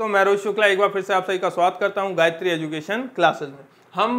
दोस्तों मैं रोहित शुक्ला एक बार फिर से आप सभी का स्वागत करता हूं गायत्री एजुकेशन क्लासेस में हम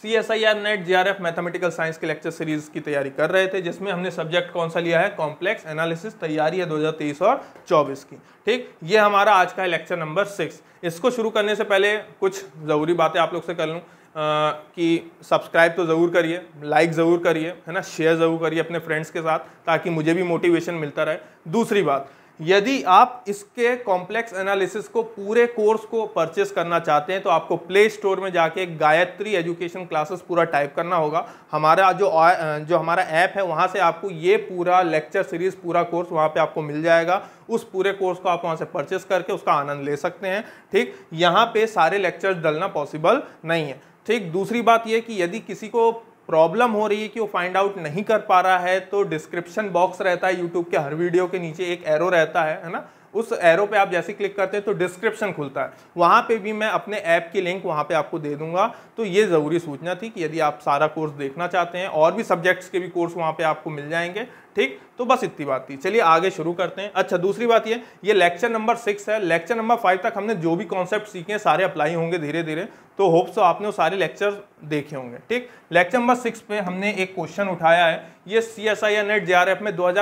C S I R NET J R F mathematical science के लेक्चर सीरीज की तैयारी कर रहे थे जिसमें हमने सब्जेक्ट कौन सा लिया है कॉम्प्लेक्स एनालिसिस तैयारी है 2023 और 24 की ठीक ये हमारा आज का लेक्चर नंबर सिक्स इसको शुरू करने से पहले कुछ ज़रूरी बातें आप लोग से कर लूँ कि सब्सक्राइब तो ज़रूर करिए लाइक ज़रूर करिए है ना शेयर ज़रूर करिए अपने फ्रेंड्स के साथ ताकि मुझे भी मोटिवेशन मिलता रहे दूसरी बात यदि आप इसके कॉम्प्लेक्स एनालिसिस को पूरे कोर्स को परचेस करना चाहते हैं तो आपको प्ले स्टोर में जाके गायत्री एजुकेशन क्लासेस पूरा टाइप करना होगा हमारा जो जो हमारा ऐप है वहाँ से आपको ये पूरा लेक्चर सीरीज़ पूरा कोर्स वहाँ पे आपको मिल जाएगा उस पूरे कोर्स को आप वहाँ से परचेस करके उसका आनंद ले सकते हैं ठीक यहाँ पर सारे लेक्चर्स डलना पॉसिबल नहीं है ठीक दूसरी बात यह कि यदि किसी को प्रॉब्लम हो रही है कि वो फाइंड आउट नहीं कर पा रहा है तो डिस्क्रिप्शन बॉक्स रहता है यूट्यूब के हर वीडियो के नीचे एक एरो रहता है है ना उस एरो पे आप जैसे क्लिक करते हैं तो डिस्क्रिप्शन खुलता है वहाँ पे भी मैं अपने ऐप की लिंक वहाँ पे आपको दे दूंगा तो ये ज़रूरी सूचना थी कि यदि आप सारा कोर्स देखना चाहते हैं और भी सब्जेक्ट्स के भी कोर्स वहाँ पे आपको मिल जाएंगे ठीक तो बस इतनी बात थी चलिए आगे शुरू करते हैं अच्छा दूसरी बात ये ये लेक्चर नंबर सिक्स है लेक्चर नंबर फाइव तक हमने जो भी कॉन्सेप्ट सीखे हैं सारे अप्लाई होंगे धीरे धीरे तो होप्स आपने वो सारे लेक्चर देखे होंगे ठीक लेक्चर नंबर सिक्स पे हमने एक क्वेश्चन उठाया है ये सी एस आई नेट जे में दो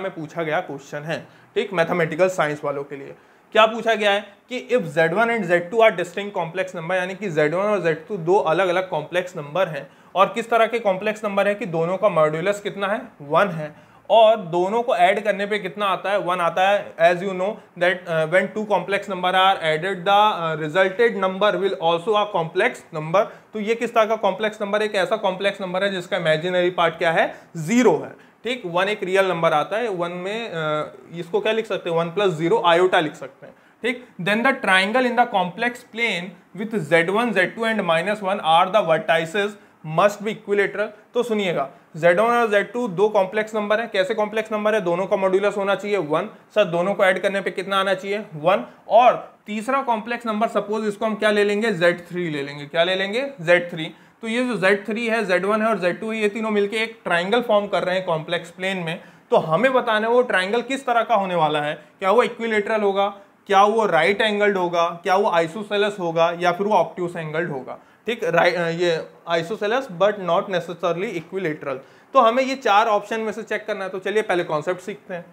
में पूछा गया क्वेश्चन है ठीक मैथमेटिकल साइंस वालों के लिए क्या पूछा गया है कि if Z one and Z two are distinct complex number यानी कि जेड वन और जेड टू दो अलग अलग कॉम्प्लेक्स नंबर हैं और किस तरह के कॉम्प्लेक्स नंबर है कि दोनों का मॉड्यूलस कितना है वन है और दोनों को ऐड करने पे कितना आता है वन आता है as you know that when two complex number are added the resulted number will also a complex number तो ये किस तरह का कॉम्प्लेक्स नंबर एक ऐसा कॉम्प्लेक्स नंबर है जिसका इमेजिनरी पार्ट क्या है जीरो है ठीक वन एक रियल नंबर आता है वन में इसको क्या लिख सकते हैं वन प्लस जीरो आयोटा लिख सकते हैं ठीक then the triangle in the complex plane with Z one Z two and minus one are the vertices must be equilateral तो सुनिएगा Z1 और Z2 दो कॉम्प्लेक्स नंबर है कैसे कॉम्प्लेक्स नंबर है दोनों का मॉड्यूलस होना चाहिए वन सर दोनों को ऐड करने पे कितना आना चाहिए वन और तीसरा कॉम्प्लेक्स नंबर सपोज इसको हम क्या ले लेंगे Z3 ले लेंगे क्या ले लेंगे Z3 तो ये जो जेड थ्री है जेड वन है और जेड टू है ये तीनों मिलके एक ट्राइंगल फॉर्म कर रहे हैं कॉम्प्लेक्स प्लेन में तो हमें बताना है वो ट्राइंगल किस तरह का होने वाला है क्या वो इक्विलेटरल होगा क्या वो राइट एंगल्ड होगा क्या वो आइसोसेलस होगा या फिर वो ऑप्टिस एंगल्ड होगा ठीक राइट ये isosceles but not necessarily equilateral तो हमें ये चार ऑप्शन में से चेक करना है तो चलिए पहले कॉन्सेप्ट सीखते हैं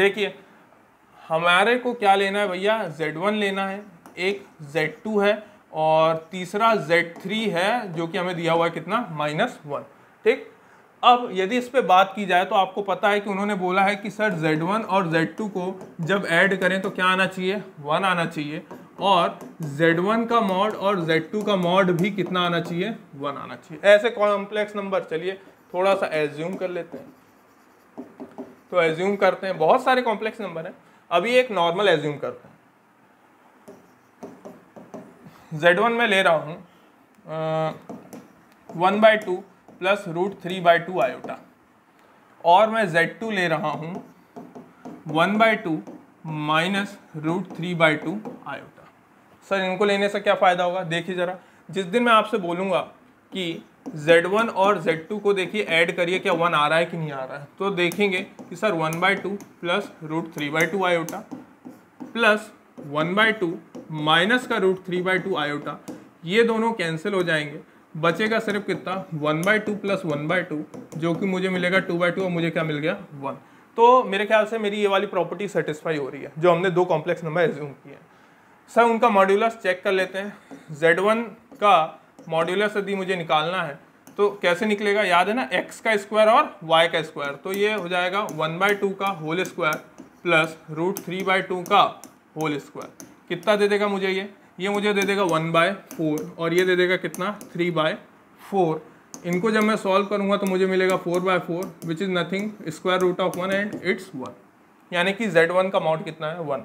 देखिए हमारे को क्या लेना है भैया Z1 लेना है एक Z2 है और तीसरा Z3 है जो कि हमें दिया हुआ है कितना माइनस वन ठीक अब यदि इस पर बात की जाए तो आपको पता है कि उन्होंने बोला है कि सर Z1 और Z2 को जब ऐड करें तो क्या आना चाहिए वन आना चाहिए और Z1 का मॉड और Z2 का मॉड भी कितना आना चाहिए वन आना चाहिए ऐसे कॉम्प्लेक्स नंबर चलिए थोड़ा सा एज्यूम कर लेते हैं तो एज्यूम करते हैं बहुत सारे कॉम्प्लेक्स नंबर हैं अभी एक नॉर्मल एज्यूम करते हैं जेड वन में ले रहा हूँ one by two plus root three by two iota और मैं जेड टू ले रहा हूँ one by two minus root three by two iota sir इनको लेने से क्या फ़ायदा होगा देखिए ज़रा जिस दिन मैं आपसे बोलूँगा कि Z1 और Z2 को देखिए ऐड करिए क्या वन आ रहा है कि नहीं आ रहा है तो देखेंगे कि sir one by two plus root three by two iota plus one by two minus का root three by two iota ये दोनों कैंसिल हो जाएंगे बचेगा सिर्फ कितना one by two plus one by two जो कि मुझे मिलेगा टू बाई टू और मुझे क्या मिल गया वन तो मेरे ख्याल से मेरी ये वाली प्रॉपर्टी सेटिस्फाई हो रही है जो हमने दो कॉम्प्लेक्स नंबर एज्यूम किए हैं सर उनका मॉड्यूलस चेक कर लेते हैं जेड वन का मॉड्यूलस यदि मुझे निकालना है तो कैसे निकलेगा याद है ना एक्स का स्क्वायर और वाई का स्क्वायर तो ये हो जाएगा वन बाई टू का whole square plus root three by two का होल स्क्वायर कितना दे देगा मुझे ये ये मुझे दे देगा वन बाय फोर और ये दे देगा कितना थ्री बाय फोर इनको जब मैं सॉल्व करूँगा तो मुझे मिलेगा four by four which is nothing square root of one and it's one यानी कि जेड वन का मॉड कितना है वन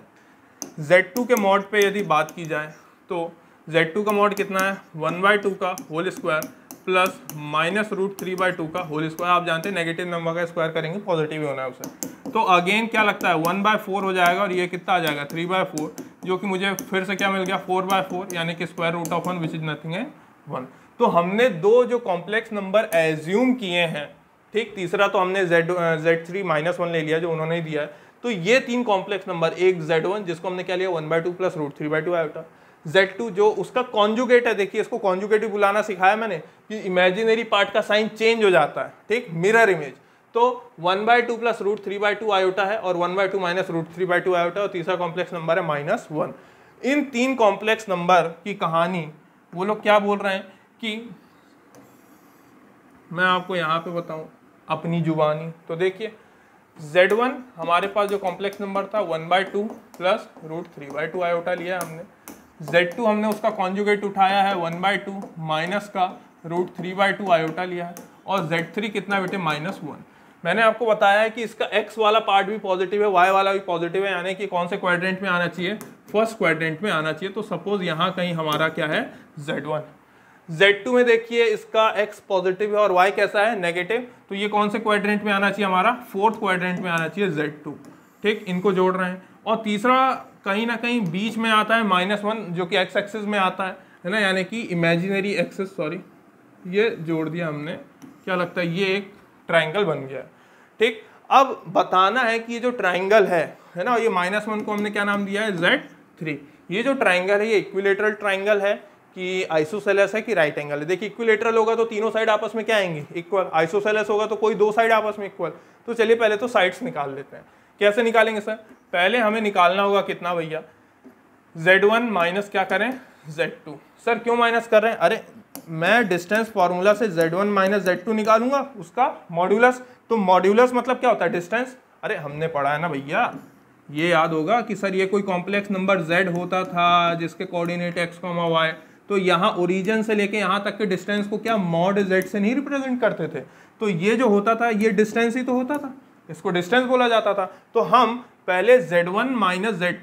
जेड टू के मॉड पे यदि बात की जाए तो जेड टू का मॉड कितना है वन बाय टू का whole square plus minus root three by two का होल स्क्वायर आप जानते हैं नेगेटिव नंबर का स्क्वायर करेंगे पॉजिटिव ही होना है उसे तो अगेन क्या लगता है वन बाय फोर हो जाएगा और ये कितना आ जाएगा थ्री बाय फोर जो कि मुझे फिर से क्या मिल गया फोर बाय फोर यानी कि square root of one which is nothing है वन तो हमने दो जो कॉम्प्लेक्स नंबर एज्यूम किए हैं ठीक तीसरा तो हमने Z Z three minus one ले लिया जो उन्होंने दिया है तो ये तीन कॉम्प्लेक्स नंबर एक जेड वन जिसको हमने क्या लिया one by two plus root three by two iota Z2 जो उसका कॉन्जुगेट है देखिए इसको कॉन्जुगेट भी बुलाना सिखाया मैंने कि इमेजिनरी पार्ट का साइन चेंज हो जाता है ठीक मिरर इमेज तो one by two plus root three by two iota है और one by two minus root three by two iota और तीसरा कॉम्प्लेक्स नंबर है माइनस वन इन तीन कॉम्प्लेक्स नंबर की कहानी वो लोग क्या बोल रहे हैं कि मैं आपको यहाँ पे बताऊँ अपनी जुबानी तो देखिए Z1 हमारे पास जो कॉम्प्लेक्स नंबर था one by two plus root three by two iota लिया हमने Z2 हमने उसका कॉन्जुगेट उठाया है वन बाय टू माइनस का root three by two iota लिया है और Z3 कितना बेटे माइनस वन मैंने आपको बताया है कि इसका x वाला पार्ट भी पॉजिटिव है y वाला भी पॉजिटिव है यानी कि कौन से क्वाड्रेंट में आना चाहिए फर्स्ट क्वाड्रेंट में आना चाहिए तो सपोज यहाँ कहीं हमारा क्या है z1 z2 में देखिए इसका x पॉजिटिव है और y कैसा है नेगेटिव तो ये कौन से क्वाड्रेंट में आना चाहिए हमारा फोर्थ क्वाड्रेंट में आना चाहिए z2 ठीक इनको जोड़ रहे हैं और तीसरा कहीं ना कहीं बीच में आता है माइनस वन जो कि एक्स एक्सेस में आता है है ना यानी कि इमेजिनरी एक्सेस सॉरी ये जोड़ दिया हमने क्या लगता है ये एक ट्राइंगल बन गया ठीक अब बताना है कि ये जो ट्राइंगल है है ना ये माइनस वन को हमने क्या नाम दिया है जेड थ्री ये जो ट्राइंगल है ये इक्विलेटरल ट्राइंगल है कि आइसोसेलस है कि राइट एंगल है देखिए इक्विलेटरल होगा तो तीनों साइड आपस में क्या आएंगे इक्वल आइसोसेलस होगा तो कोई दो साइड आपस में इक्वल तो चलिए पहले तो साइड्स निकाल लेते हैं कैसे निकालेंगे सर पहले हमें निकालना होगा कितना भैया Z1 वन माइनस क्या करें Z2 सर क्यों माइनस कर रहे हैं अरे मैं डिस्टेंस फॉर्मूला से Z1 वन माइनस जेड निकालूंगा उसका मॉड्यूलस तो मॉड्यूलस मतलब क्या होता है डिस्टेंस अरे हमने पढ़ा है ना भैया ये याद होगा कि सर ये कोई कॉम्प्लेक्स नंबर Z होता था जिसके कोऑर्डिनेट x कॉमा y तो यहाँ ओरिजिन से लेके यहाँ तक के डिस्टेंस को क्या मॉड z से नहीं रिप्रेजेंट करते थे तो ये जो होता था ये डिस्टेंस ही तो होता था इसको डिस्टेंस बोला जाता था तो हम पहले z1 वन माइनस जेड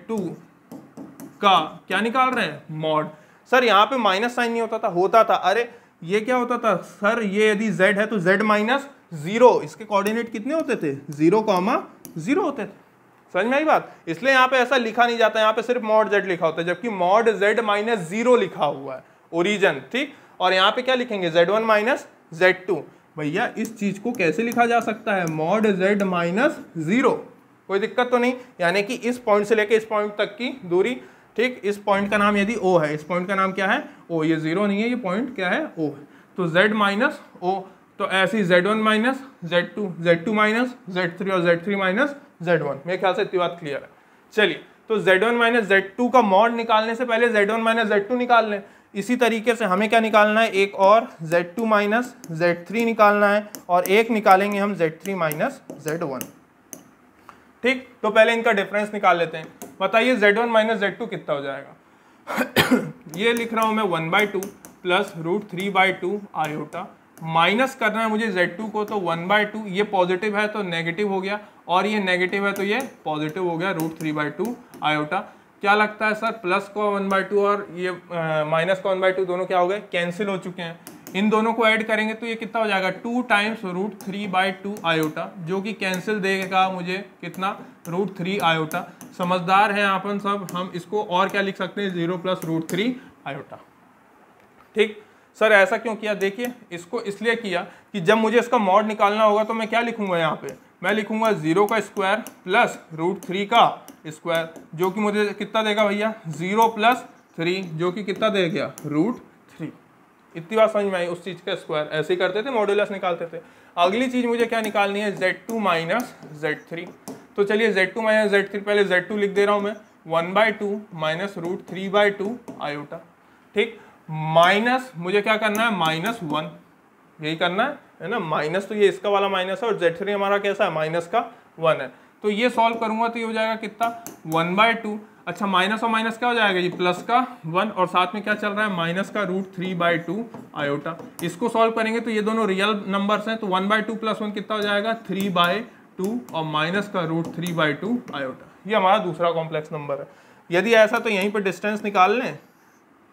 का क्या निकाल रहे हैं मॉड सर यहाँ पे माइनस साइन नहीं होता था होता था अरे ये क्या होता था सर ये यदि z है तो z माइनस जीरो इसके कोऑर्डिनेट कितने होते थे जीरो कॉमा जीरो होते थे समझ में आई बात इसलिए यहाँ पे ऐसा लिखा नहीं जाता यहाँ पे सिर्फ मॉड z लिखा होता है जबकि मॉड z माइनस जीरो लिखा हुआ है ओरिजन ठीक और यहाँ पे क्या लिखेंगे Z one minus Z two भैया इस चीज़ को कैसे लिखा जा सकता है मॉड जेड माइनस ज़ीरो कोई दिक्कत तो नहीं यानी कि इस पॉइंट से लेकर इस पॉइंट तक की दूरी ठीक इस पॉइंट का नाम यदि ओ है इस पॉइंट का नाम क्या है ओ ये ज़ीरो नहीं है ये पॉइंट क्या है ओ है तो जेड माइनस ओ तो ऐसे ही Z one minus Z two Z two minus Z three और Z three minus Z one मेरे ख्याल से इतनी बात क्लियर है चलिए तो Z one minus Z two का मॉड निकालने से पहले Z one minus Z two निकाल लें इसी तरीके से हमें क्या निकालना है एक और z2 टू माइनस जेड निकालना है और एक निकालेंगे हम z3 थ्री माइनस जेड ठीक तो पहले इनका डिफरेंस निकाल लेते हैं बताइए z1 वन माइनस जेड कितना हो जाएगा ये लिख रहा हूँ मैं one by two plus root three by two iota minus करना है मुझे z2 को तो वन बाई टू ये पॉजिटिव है तो नेगेटिव हो गया और ये नेगेटिव है तो ये पॉजिटिव हो गया root three by two iota क्या लगता है सर प्लस का वन बाई टू और ये माइनस का वन बाई टू दोनों क्या हो गए कैंसिल हो चुके हैं इन दोनों को ऐड करेंगे तो ये कितना हो जाएगा two times root three by two iota जो कि कैंसिल देगा मुझे कितना रूट थ्री आयोटा समझदार हैं अपन सब हम इसको और क्या लिख सकते हैं zero plus root three iota ठीक सर ऐसा क्यों किया देखिए इसको इसलिए किया कि जब मुझे इसका मॉड निकालना होगा तो मैं क्या लिखूंगा यहाँ पे मैं लिखूंगा जीरो का स्क्वायर प्लस रूट थ्री का स्क्वायर जो कि मुझे कितना देगा भैया जीरो प्लस थ्री जो कि कितना दे गया रूट थ्री इतनी बात समझ में आई उस चीज़ का स्क्वायर ऐसे ही करते थे मॉड्यूलस निकालते थे अगली चीज़ मुझे क्या निकालनी है Z two minus Z three तो चलिए Z two minus Z three पहले जेड टू लिख दे रहा हूँ मैं one by two minus root three by two iota ठीक माइनस मुझे क्या करना है माइनस वन यही करना है है ना माइनस तो ये इसका वाला माइनस है और जेड थ्री हमारा कैसा है माइनस का वन है तो ये सॉल्व करूंगा तो ये हो जाएगा कितना वन बाय टू अच्छा माइनस और माइनस क्या हो जाएगा जी प्लस का वन और साथ में क्या चल रहा है माइनस का root three by two iota इसको सॉल्व करेंगे तो ये दोनों रियल नंबर्स हैं तो one by two plus one कितना हो जाएगा थ्री बाय टू और माइनस का root three by two iota ये हमारा दूसरा कॉम्प्लेक्स नंबर है यदि ऐसा तो यहीं पर डिस्टेंस निकाल लें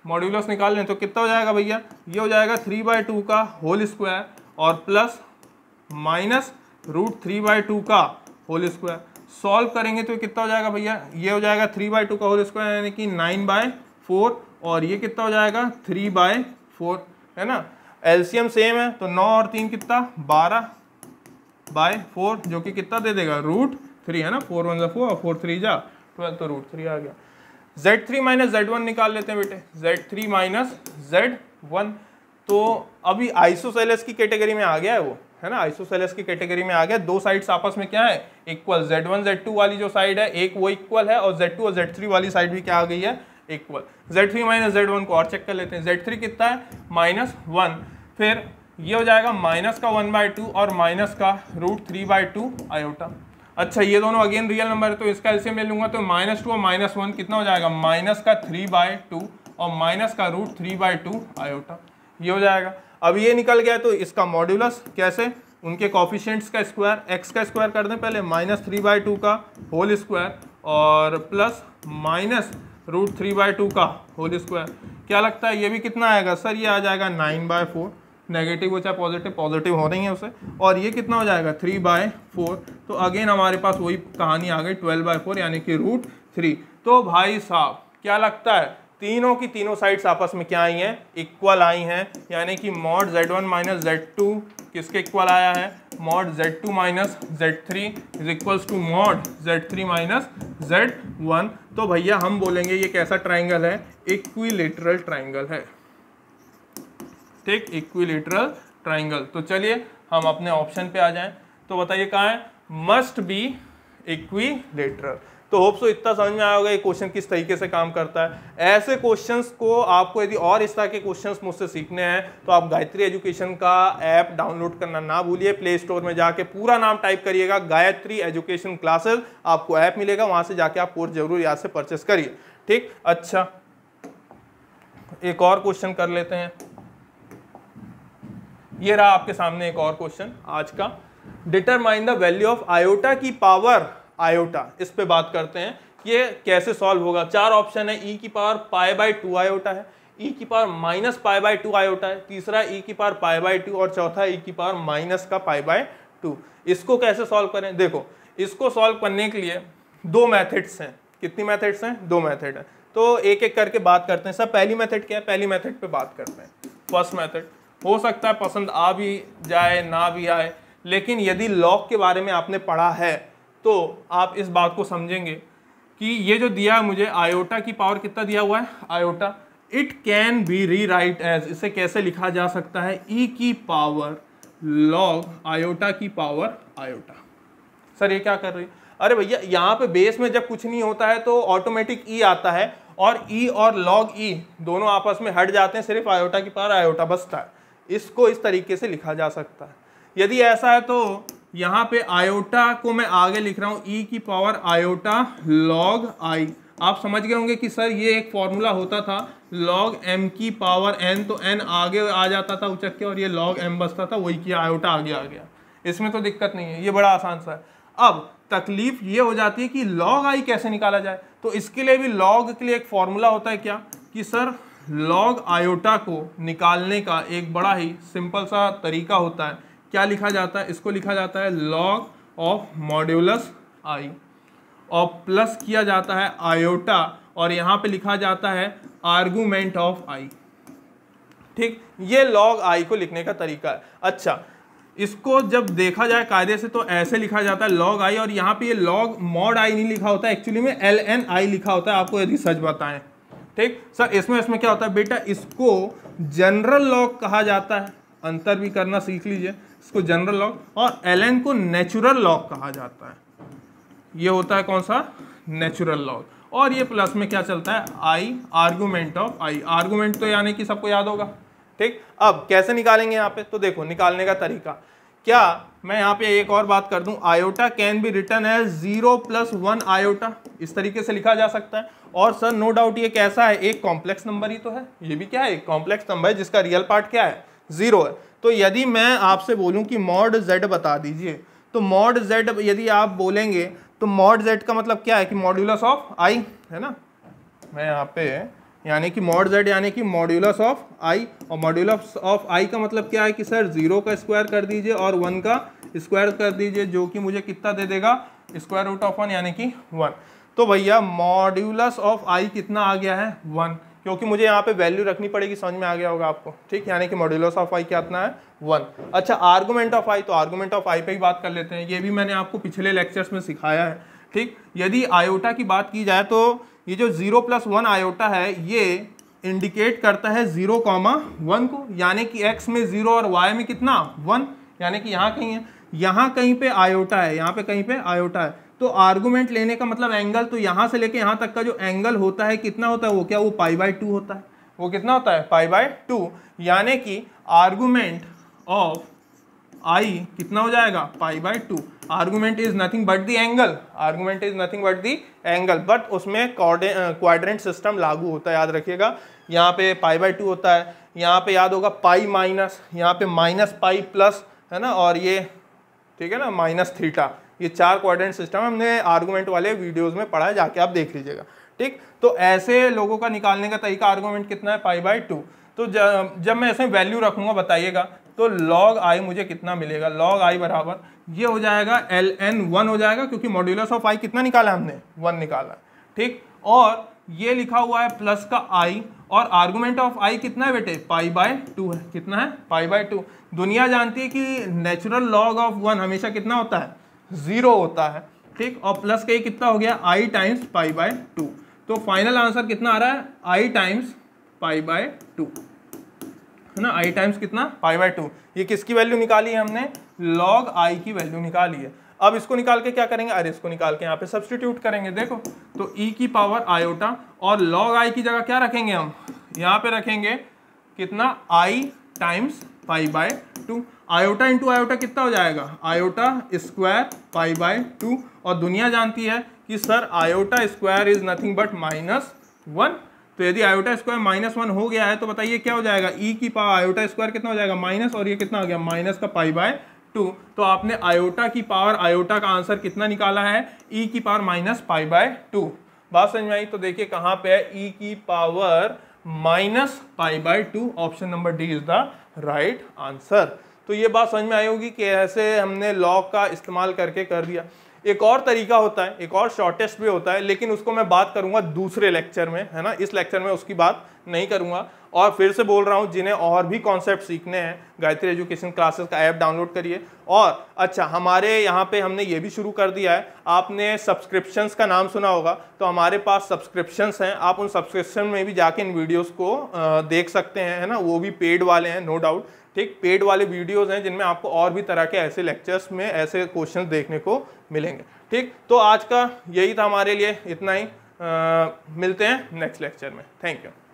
मॉड्यूलस निकाल लें तो कितना हो जाएगा भैया ये हो जाएगा थ्री बाय टू का होल स्क्वायर और plus minus root three by two का होल स्क्वायर सॉल्व करेंगे तो कितना हो जाएगा भैया ये हो जाएगा थ्री बाय टू का होल स्क्वायर यानी कि नाइन बाय फोर और ये कितना हो जाएगा थ्री बाय फोर है ना एल्सियम सेम है तो नौ और तीन कितना बारह बाय फोर जो कि कितना दे देगा रूट थ्री है ना फोर वन जो फोर और फोर थ्री जा ट्वेल्व तो रूट थ्री आ गया Z three minus Z one निकाल लेते हैं बेटे Z three minus Z one तो अभी आइसोसेलस की कैटेगरी में आ गया है वो है ना आइसोसेलस की कैटेगरी में आ गया दो साइड्स आपस में क्या है equal Z one Z two वाली जो साइड है एक वो इक्वल है और जेड टू और जेड थ्री वाली साइड भी क्या आ गई है equal Z three minus Z one को और चेक कर लेते हैं जेड थ्री कितना है माइनस वन फिर ये हो जाएगा माइनस का वन बाय टू और माइनस का root three by two iota अच्छा ये दोनों अगेन रियल नंबर है तो इसका एल्सियम ले लूंगा तो माइनस टू और माइनस वन कितना हो जाएगा माइनस का थ्री बाय टू और माइनस का root three by two iota ये हो जाएगा अब ये निकल गया तो इसका मॉड्यूलस कैसे उनके कॉफिशेंट्स का स्क्वायर एक्स का स्क्वायर कर दें पहले माइनस थ्री बाई टू का होल स्क्वायर और plus minus root three by two का होल स्क्वायर क्या लगता है ये भी कितना आएगा सर ये आ जाएगा नाइन बाय फोर नेगेटिव हो चाहे पॉजिटिव पॉजिटिव हो रही है उसे और ये कितना हो जाएगा थ्री बाय फोर तो अगेन हमारे पास वही कहानी आ गई ट्वेल्व बाय फोर यानी कि रूट थ्री तो भाई साहब क्या लगता है तीनों की तीनों साइड्स आपस में क्या आई हैं इक्वल आई हैं यानी कि mod Z one minus Z two किसके इक्वल आया है mod Z two minus Z three is equals to mod Z three minus Z one तो भैया हम बोलेंगे ये कैसा ट्राइंगल है इक्विलेटरल ट्राइंगल है ठीक इक्विलेटरल ट्राइंगल तो चलिए हम अपने ऑप्शन पे आ जाएं तो बताइए कहाँ है मस्ट बी इक्वी तो होप सो तो इतना समझ में आया होगा ये क्वेश्चन किस तरीके से काम करता है ऐसे क्वेश्चंस को आपको यदि और इस तरह के क्वेश्चंस मुझसे सीखने हैं तो आप गायत्री एजुकेशन का ऐप डाउनलोड करना ना भूलिए प्ले स्टोर में जाके पूरा नाम टाइप करिएगा गायत्री एजुकेशन क्लासेस आपको ऐप मिलेगा वहाँ से जाके आप कोर्स जरूर याद से परचेस करिए ठीक अच्छा एक और क्वेश्चन कर लेते हैं ये रहा आपके सामने एक और क्वेश्चन आज का determine the value of iota की पावर आयोटा इस पर बात करते हैं ये कैसे सॉल्व होगा चार ऑप्शन है ई e की power pi by two iota है ई e की power minus pi by two iota है तीसरा ई e की पावर पाए बाई टू और चौथा ई की पावर माइनस का पाए बाय टू इसको कैसे सॉल्व करें देखो इसको सॉल्व करने के लिए दो मैथड्स हैं कितनी मैथड्स हैं दो मैथड हैं तो एक एक करके बात करते हैं सर पहली मैथड क्या है पहली मैथड पर बात करते हैं फर्स्ट मैथड हो सकता है पसंद आ भी जाए ना भी आए लेकिन यदि लॉक के बारे में आपने पढ़ा है तो आप इस बात को समझेंगे कि ये जो दिया मुझे आयोटा की पावर कितना दिया हुआ है iota it can be rewrite as इसे कैसे लिखा जा सकता है ई e की पावर लॉग आयोटा की पावर आयोटा सर ये क्या कर रही अरे भैया यहाँ पे बेस में जब कुछ नहीं होता है तो ऑटोमेटिक ई e आता है और ई e और लॉग ई e, दोनों आपस में हट जाते हैं सिर्फ आयोटा की पावर आयोटा बसता है इसको इस तरीके से लिखा जा सकता है यदि ऐसा है तो यहाँ पे आयोटा को मैं आगे लिख रहा हूँ ई e की पावर आयोटा लॉग आई आप समझ गए होंगे कि सर ये एक फॉर्मूला होता था लॉग एम की पावर एन तो एन आगे आ जाता था उचक के और ये लॉग एम बचता था वही किया आयोटा आगे आ गया इसमें तो दिक्कत नहीं है ये बड़ा आसान सा है अब तकलीफ ये हो जाती है कि लॉग आई कैसे निकाला जाए तो इसके लिए भी लॉग के लिए एक फॉर्मूला होता है क्या कि सर लॉग आयोटा को निकालने का एक बड़ा ही सिंपल सा तरीका होता है क्या लिखा जाता है इसको लिखा जाता है लॉग ऑफ मॉड्यूलस आई और प्लस किया जाता है आयोटा और यहाँ पे लिखा जाता है आर्गूमेंट ऑफ आई ठीक ये लॉग आई को लिखने का तरीका है अच्छा इसको जब देखा जाए कायदे से तो ऐसे लिखा जाता है लॉग आई और यहाँ पे ये लॉग मॉड आई नहीं लिखा होता है एक्चुअली में एल एन आई लिखा होता है आपको यदि सच बताएं ठीक सर इसमें इसमें क्या होता है बेटा इसको जनरल लॉग कहा जाता है अंतर भी करना सीख लीजिए इसको जनरल लॉग और एल को नेचुरल लॉग कहा जाता है ये होता है कौन सा नेचुरल लॉग और ये प्लस में क्या चलता है I argument of I argument तो यानी कि सबको याद होगा ठीक अब कैसे निकालेंगे यहाँ पे तो देखो निकालने का तरीका क्या मैं यहाँ पे एक और बात कर दूं iota can be written as zero plus one iota इस तरीके से लिखा जा सकता है और सर नो डाउट ये कैसा है एक कॉम्प्लेक्स नंबर ही तो है ये भी क्या है एक कॉम्प्लेक्स नंबर है जिसका रियल पार्ट क्या है ज़ीरो है तो यदि मैं आपसे बोलूँ कि मॉड जेड बता दीजिए तो मॉड जेड यदि आप बोलेंगे तो मॉड जेड का मतलब क्या है कि मॉड्यूलस ऑफ आई है ना मैं यहाँ पे यानी कि मॉड जेड यानी कि मॉड्यूलस ऑफ आई और मॉड्यूलस ऑफ आई का मतलब क्या है कि सर जीरो का स्क्वायर कर दीजिए और वन का स्क्वायर कर दीजिए जो कि मुझे कितना दे देगा स्क्वायर रूट ऑफ वन यानी कि वन तो भैया मॉड्यूलस ऑफ आई कितना आ गया है वन क्योंकि मुझे यहाँ पे वैल्यू रखनी पड़ेगी समझ में आ गया होगा आपको ठीक यानी कि मॉड्यूलस ऑफ आई क्या इतना है वन अच्छा आर्गूमेंट ऑफ आई तो आर्गूमेंट ऑफ आई पे ही बात कर लेते हैं ये भी मैंने आपको पिछले लेक्चर्स में सिखाया है ठीक यदि आयोटा की बात की जाए तो ये जो जीरो प्लस वन आयोटा है ये इंडिकेट करता है जीरो कॉमा वन को यानी कि एक्स में जीरो और वाई में कितना वन यानी कि यहाँ कहीं है यहाँ कहीं पे आयोटा है यहाँ पे कहीं पे आयोटा है तो आर्गूमेंट लेने का मतलब एंगल तो यहाँ से लेके यहाँ तक का जो एंगल होता है कितना होता है वो क्या वो पाई बाय टू होता है वो कितना होता है पाई बाय टू यानी कि आर्गूमेंट ऑफ आई कितना हो जाएगा pi by two argument is nothing but the angle argument is nothing but the angle but उसमें क्वाड्रेंट सिस्टम लागू होता है याद रखिएगा यहाँ पे पाई बाय टू होता है यहाँ पे याद होगा पाई माइनस यहाँ पे माइनस पाई प्लस है ना और ये ठीक है ना माइनस थीटा ये चार क्वारेंट सिस्टम हमने आर्गूमेंट वाले वीडियोज में पढ़ा है जाके आप देख लीजिएगा ठीक तो ऐसे लोगों का निकालने का तरीका आर्गूमेंट कितना है पाई बाई टू तो जब जब मैं ऐसे वैल्यू रखूंगा बताइएगा तो लॉग आई मुझे कितना मिलेगा लॉग आई बराबर ये हो जाएगा एल एन वन हो जाएगा क्योंकि मॉड्यूलस ऑफ आई कितना निकाला हमने वन निकाला ठीक और ये लिखा हुआ है प्लस का आई और आर्गूमेंट ऑफ आई कितना है बेटे पाई बाय टू है कितना है पाई बाय टू दुनिया जानती है कि नेचुरल लॉग ऑफ वन हमेशा कितना होता है जीरो होता है ठीक और प्लस का ये कितना हो गया I times pi by two तो फाइनल आंसर कितना आ रहा है I times pi by two है ना आई टाइम्स कितना पाई बाय टू ये किसकी वैल्यू निकाली है हमने लॉग आई की वैल्यू निकाली है अब इसको निकाल के क्या करेंगे अरे इसको निकाल के यहाँ पे सब्सटीट्यूट करेंगे देखो तो ई e की पावर आयोटा और लॉग आई की जगह क्या रखेंगे हम यहाँ पे रखेंगे कितना I times pi by two iota into iota कितना हो जाएगा iota square pi by two और दुनिया जानती है कि sir iota square is nothing but minus one तो यदि आयोटा स्क्वायर माइनस वन हो गया है तो बताइए क्या हो जाएगा ई e की पावर आयोटा स्क्वायर कितना हो जाएगा माइनस और ये कितना हो गया माइनस का पाई बाय टू तो आपने आयोटा की पावर आयोटा का आंसर कितना निकाला है ई e की power minus pi by two बात समझ में आई तो देखिए कहाँ पे है ई e की power minus pi by two option number D is the right answer तो ये बात समझ में आई होगी कि ऐसे हमने लॉक का इस्तेमाल करके कर दिया एक और तरीका होता है एक और शॉर्टेस्ट भी होता है लेकिन उसको मैं बात करूंगा दूसरे लेक्चर में है ना इस लेक्चर में उसकी बात नहीं करूंगा और फिर से बोल रहा हूँ जिन्हें और भी कॉन्सेप्ट सीखने हैं गायत्री एजुकेशन क्लासेस का ऐप डाउनलोड करिए और अच्छा हमारे यहाँ पे हमने ये भी शुरू कर दिया है आपने सब्सक्रिप्शंस का नाम सुना होगा तो हमारे पास सब्सक्रिप्शंस हैं आप उन सब्सक्रिप्शन में भी जाके इन वीडियोज़ को देख सकते हैं है ना वो भी पेड वाले हैं नो डाउट ठीक पेड वाले वीडियोज़ हैं जिनमें आपको और भी तरह के ऐसे लेक्चर्स में ऐसे क्वेश्चन देखने को मिलेंगे ठीक तो आज का यही था हमारे लिए इतना ही आ, मिलते हैं नेक्स्ट लेक्चर में थैंक यू